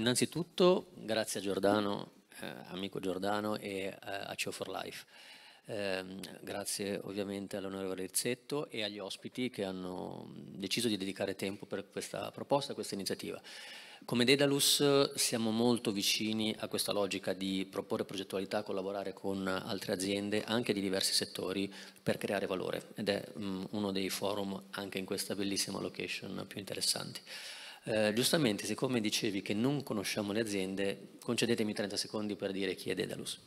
Innanzitutto grazie a Giordano, eh, amico Giordano e eh, a Ciò for Life. Eh, grazie ovviamente all'onorevole Rizzetto e agli ospiti che hanno mm, deciso di dedicare tempo per questa proposta, questa iniziativa. Come Dedalus siamo molto vicini a questa logica di proporre progettualità, collaborare con altre aziende anche di diversi settori per creare valore ed è mh, mm, uno dei forum anche in questa bellissima location più interessanti. Eh, giustamente, siccome dicevi che non conosciamo le aziende, concedetemi 30 secondi per dire chi è Dedalus.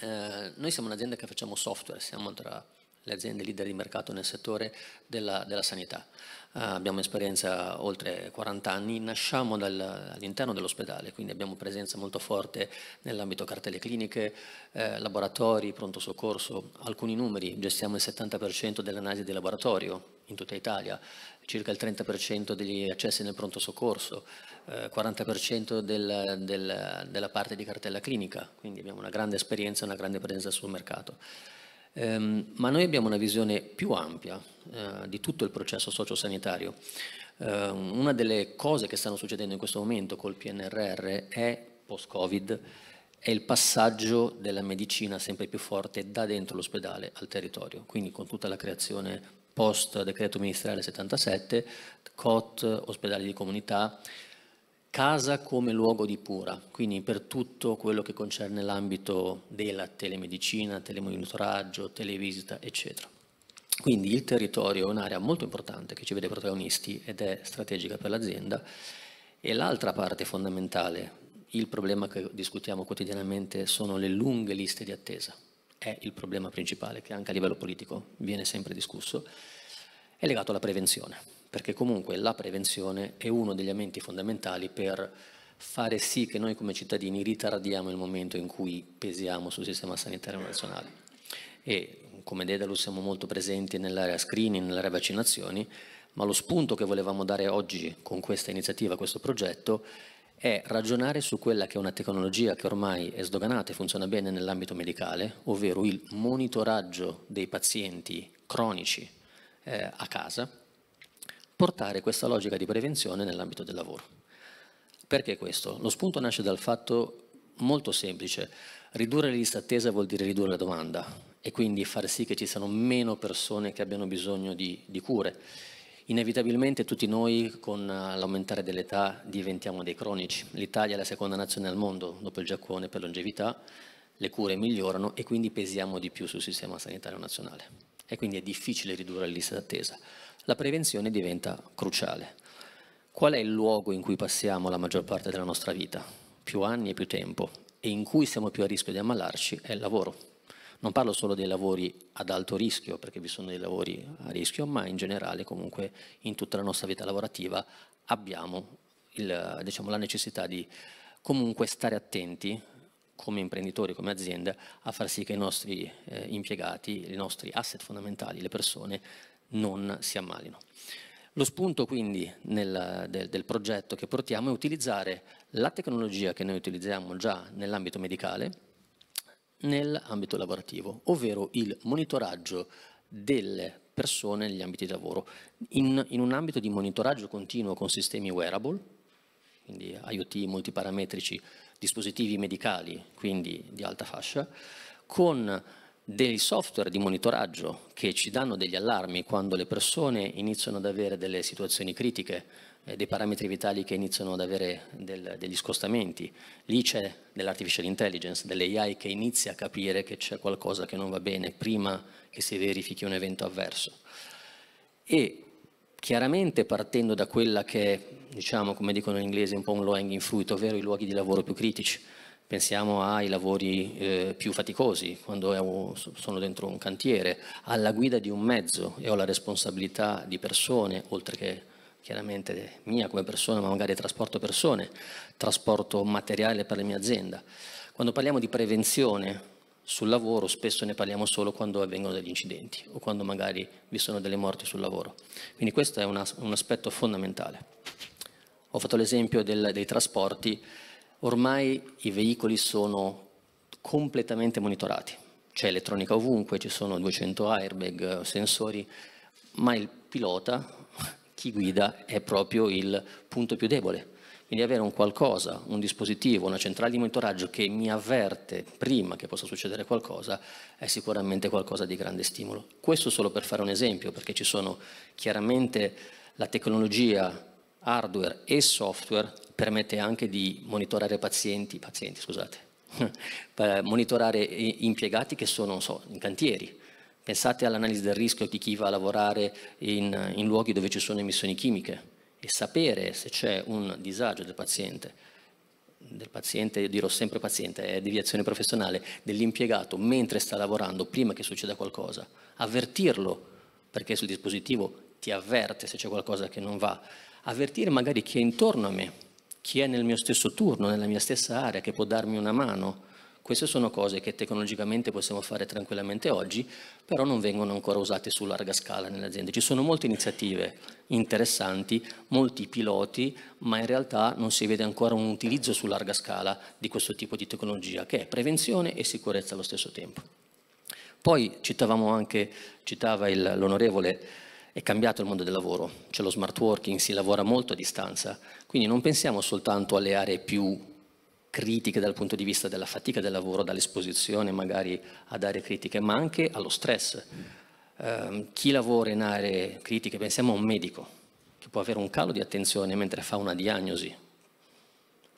Eh, noi siamo un'azienda che facciamo software, siamo tra le aziende leader di mercato nel settore della, della sanità. Uh, abbiamo esperienza oltre 40 anni, nasciamo all'interno dell'ospedale, quindi abbiamo presenza molto forte nell'ambito cartelle cliniche, eh, laboratori, pronto soccorso, alcuni numeri, gestiamo il 70% dell'analisi di laboratorio, in tutta Italia, circa il 30% degli accessi nel pronto soccorso, eh, 40% del, del, della parte di cartella clinica, quindi abbiamo una grande esperienza e una grande presenza sul mercato. Um, ma noi abbiamo una visione più ampia uh, di tutto il processo sociosanitario. Uh, una delle cose che stanno succedendo in questo momento col PNRR è, post-Covid, è il passaggio della medicina sempre più forte da dentro l'ospedale al territorio, quindi con tutta la creazione post decreto ministeriale 77, COT, ospedali di comunità, casa come luogo di cura, quindi per tutto quello che concerne l'ambito della telemedicina, telemonitoraggio, televisita, eccetera. Quindi il territorio è un'area molto importante che ci vede protagonisti ed è strategica per l'azienda e l'altra parte fondamentale, il problema che discutiamo quotidianamente sono le lunghe liste di attesa è il problema principale che anche a livello politico viene sempre discusso, è legato alla prevenzione, perché comunque la prevenzione è uno degli elementi fondamentali per fare sì che noi come cittadini ritardiamo il momento in cui pesiamo sul sistema sanitario nazionale. E come Dedalus siamo molto presenti nell'area screening, nell'area vaccinazioni, ma lo spunto che volevamo dare oggi con questa iniziativa, questo progetto, è ragionare su quella che è una tecnologia che ormai è sdoganata e funziona bene nell'ambito medicale, ovvero il monitoraggio dei pazienti cronici eh, a casa, portare questa logica di prevenzione nell'ambito del lavoro. Perché questo? Lo spunto nasce dal fatto molto semplice, ridurre le liste attesa vuol dire ridurre la domanda e quindi far sì che ci siano meno persone che abbiano bisogno di, di cure Inevitabilmente tutti noi con eh, l'aumentare dell'età diventiamo dei cronici. L'Italia è la seconda nazione al mondo dopo il Giappone per longevità, le cure migliorano e quindi pesiamo di più sul sistema sanitario nazionale. E quindi è difficile ridurre le liste d'attesa. La prevenzione diventa cruciale. Qual è il luogo in cui passiamo la maggior parte della nostra vita? Più anni e più tempo. E in cui siamo più a rischio di ammalarci è il lavoro non parlo solo dei lavori ad alto rischio, perché vi sono dei lavori a rischio, ma in generale comunque in tutta la nostra vita lavorativa abbiamo il, diciamo, la necessità di comunque stare attenti come imprenditori, come azienda, a far sì che i nostri eh, impiegati, i nostri asset fondamentali, le persone, non si ammalino. Lo spunto quindi nel, del, del, progetto che portiamo è utilizzare la tecnologia che noi utilizziamo già nell'ambito medicale, nell'ambito lavorativo, ovvero il monitoraggio delle persone negli ambiti di lavoro, in, in un ambito di monitoraggio continuo con sistemi wearable, quindi IoT multiparametrici, dispositivi medicali, quindi di alta fascia, con dei software di monitoraggio che ci danno degli allarmi quando le persone iniziano ad avere delle situazioni critiche, eh, dei parametri vitali che iniziano ad avere del, degli scostamenti. Lì c'è dell'artificial intelligence, dell'AI che inizia a capire che c'è qualcosa che non va bene prima che si verifichi un evento avverso. E chiaramente partendo da quella che è, diciamo, come dicono in inglese, un po' un low hanging fruit, ovvero i luoghi di lavoro più critici. Pensiamo ai lavori eh, più faticosi, quando un, sono dentro un cantiere, alla guida di un mezzo e ho la responsabilità di persone, oltre che chiaramente mia come persona, ma magari trasporto persone, trasporto materiale per la mia azienda. Quando parliamo di prevenzione sul lavoro, spesso ne parliamo solo quando avvengono degli incidenti o quando magari vi sono delle morti sul lavoro. Quindi questo è un aspetto fondamentale. Ho fatto l'esempio del, dei trasporti, ormai i veicoli sono completamente monitorati, c'è elettronica ovunque, ci sono 200 airbag, sensori, ma il pilota chi guida è proprio il punto più debole. Quindi avere un qualcosa, un dispositivo, una centrale di monitoraggio che mi avverte prima che possa succedere qualcosa è sicuramente qualcosa di grande stimolo. Questo solo per fare un esempio, perché ci sono chiaramente la tecnologia hardware e software permette anche di monitorare pazienti, pazienti scusate, monitorare impiegati che sono, so, in cantieri, Pensate all'analisi del rischio di chi va a lavorare in, in luoghi dove ci sono emissioni chimiche e sapere se c'è un disagio del paziente del paziente, io dirò sempre paziente, è deviazione professionale, dell'impiegato mentre sta lavorando, prima che succeda qualcosa, avvertirlo, perché sul dispositivo ti avverte se c'è qualcosa che non va, avvertire magari chi è intorno a me, chi è nel mio stesso turno, nella mia stessa area, che può darmi una mano, queste sono cose che tecnologicamente possiamo fare tranquillamente oggi, però non vengono ancora usate su larga scala nelle aziende. Ci sono molte iniziative interessanti, molti piloti, ma in realtà non si vede ancora un utilizzo su larga scala di questo tipo di tecnologia, che è prevenzione e sicurezza allo stesso tempo. Poi citavamo anche, citava l'onorevole è cambiato il mondo del lavoro, c'è lo smart working, si lavora molto a distanza, quindi non pensiamo soltanto alle aree più critiche dal punto di vista della fatica del lavoro, dall'esposizione magari ad aree critiche, ma anche allo stress. Eh, chi lavora in aree critiche, pensiamo a un medico, che può avere un calo di attenzione mentre fa una diagnosi.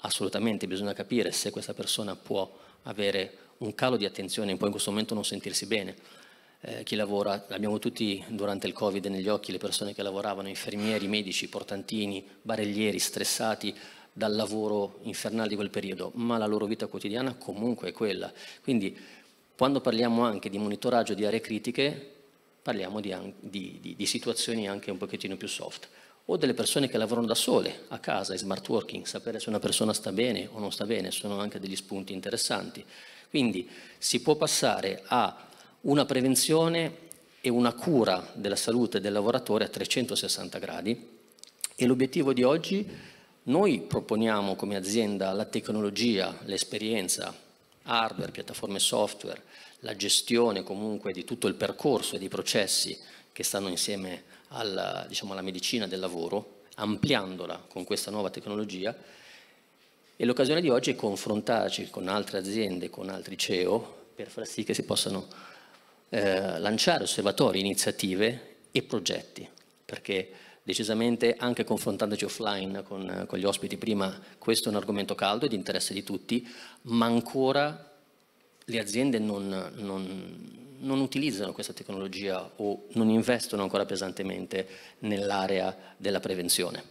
Assolutamente bisogna capire se questa persona può avere un calo di attenzione e poi in questo momento non sentirsi bene. Eh, chi lavora, abbiamo tutti durante il Covid negli occhi le persone che lavoravano, infermieri, medici, portantini, barellieri, stressati, dal lavoro infernale di quel periodo, ma la loro vita quotidiana comunque è quella. Quindi quando parliamo anche di monitoraggio di aree critiche, parliamo di, di, di, di situazioni anche un pochettino più soft o delle persone che lavorano da sole a casa, in smart working, sapere se una persona sta bene o non sta bene, sono anche degli spunti interessanti. Quindi si può passare a una prevenzione e una cura della salute del lavoratore a 360 gradi e l'obiettivo di oggi noi proponiamo come azienda la tecnologia, l'esperienza, hardware, piattaforme software, la gestione comunque di tutto il percorso e dei processi che stanno insieme alla, diciamo, alla medicina del lavoro, ampliandola con questa nuova tecnologia. E l'occasione di oggi è confrontarci con altre aziende, con altri CEO, per far sì che si possano eh, lanciare osservatori, iniziative e progetti, perché decisamente anche confrontandoci offline con, con gli ospiti prima, questo è un argomento caldo e di interesse di tutti, ma ancora le aziende non, non, non, utilizzano questa tecnologia o non investono ancora pesantemente nell'area della prevenzione.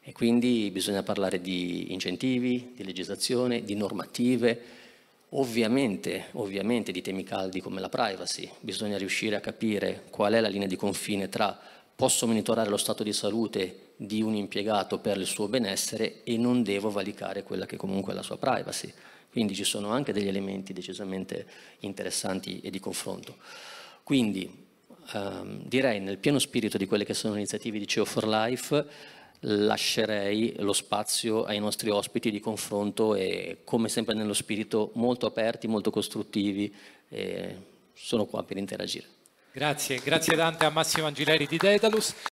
E quindi bisogna parlare di incentivi, di legislazione, di normative, ovviamente, ovviamente di temi caldi come la privacy. Bisogna riuscire a capire qual è la linea di confine tra posso monitorare lo stato di salute di un impiegato per il suo benessere e non devo valicare quella che comunque è la sua privacy. Quindi ci sono anche degli elementi decisamente interessanti e di confronto. Quindi ehm, direi nel pieno spirito di quelle che sono le iniziative di CEO 4 Life lascerei lo spazio ai nostri ospiti di confronto e come sempre nello spirito molto aperti, molto costruttivi, sono qua per interagire. Grazie, grazie tante a Massimo Angileri di Daedalus.